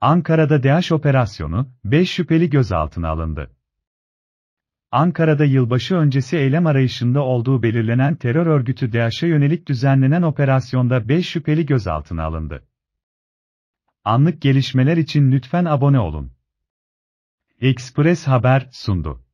Ankara'da DH operasyonu, 5 şüpheli gözaltına alındı. Ankara'da yılbaşı öncesi eylem arayışında olduğu belirlenen terör örgütü DAEŞ'e yönelik düzenlenen operasyonda 5 şüpheli gözaltına alındı. Anlık gelişmeler için lütfen abone olun. Express Haber sundu.